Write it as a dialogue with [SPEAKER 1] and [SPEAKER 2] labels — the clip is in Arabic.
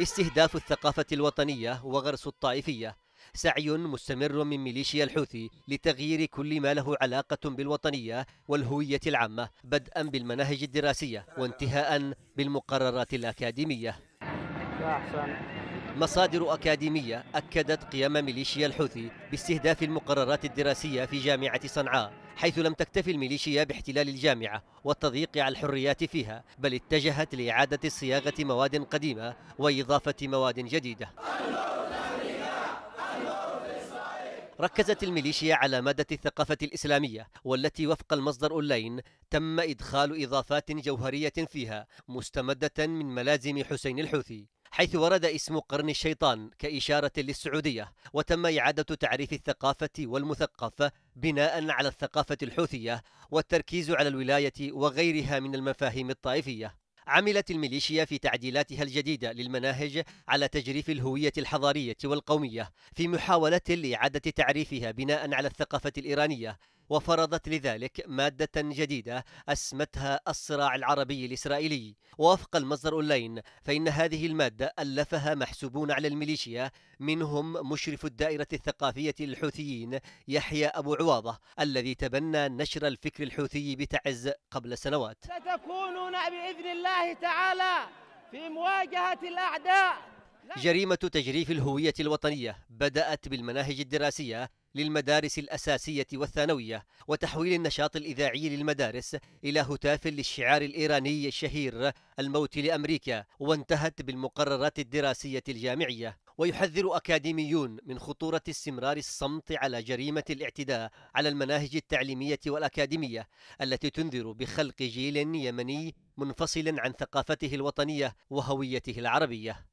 [SPEAKER 1] استهداف الثقافة الوطنية وغرس الطائفية سعي مستمر من ميليشيا الحوثي لتغيير كل ما له علاقة بالوطنية والهوية العامة بدءا بالمناهج الدراسية وانتهاء بالمقررات الأكاديمية مصادر أكاديمية أكدت قيام ميليشيا الحوثي باستهداف المقررات الدراسية في جامعة صنعاء حيث لم تكتف الميليشيا باحتلال الجامعة والتضييق على الحريات فيها بل اتجهت لإعادة صياغة مواد قديمة وإضافة مواد جديدة ركزت الميليشيا على مادة الثقافة الإسلامية والتي وفق المصدر أونلاين تم إدخال إضافات جوهرية فيها مستمدة من ملازم حسين الحوثي حيث ورد اسم قرن الشيطان كإشارة للسعودية وتم إعادة تعريف الثقافة والمثقف بناء على الثقافة الحوثية والتركيز على الولاية وغيرها من المفاهيم الطائفية عملت الميليشيا في تعديلاتها الجديدة للمناهج على تجريف الهوية الحضارية والقومية في محاولة لإعادة تعريفها بناء على الثقافة الإيرانية وفرضت لذلك مادة جديدة أسمتها الصراع العربي الإسرائيلي ووفق المصدر أونلاين فإن هذه المادة ألفها محسوبون على الميليشيا منهم مشرف الدائرة الثقافية للحوثيين يحيى أبو عواضة الذي تبنى نشر الفكر الحوثي بتعز قبل سنوات
[SPEAKER 2] ستكونون بإذن الله تعالى في مواجهة الأعداء
[SPEAKER 1] جريمة تجريف الهوية الوطنية بدأت بالمناهج الدراسية للمدارس الأساسية والثانوية وتحويل النشاط الإذاعي للمدارس إلى هتاف للشعار الإيراني الشهير الموت لأمريكا وانتهت بالمقررات الدراسية الجامعية ويحذر أكاديميون من خطورة استمرار الصمت على جريمة الاعتداء على المناهج التعليمية والأكاديمية التي تنذر بخلق جيل يمني منفصل عن ثقافته الوطنية وهويته العربية